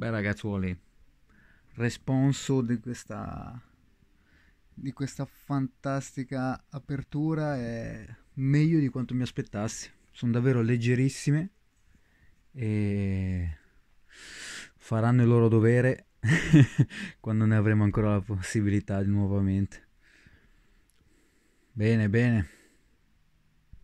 Beh ragazzuoli, responso di questa, di questa fantastica apertura è meglio di quanto mi aspettassi. Sono davvero leggerissime e faranno il loro dovere quando ne avremo ancora la possibilità nuovamente. Bene, bene.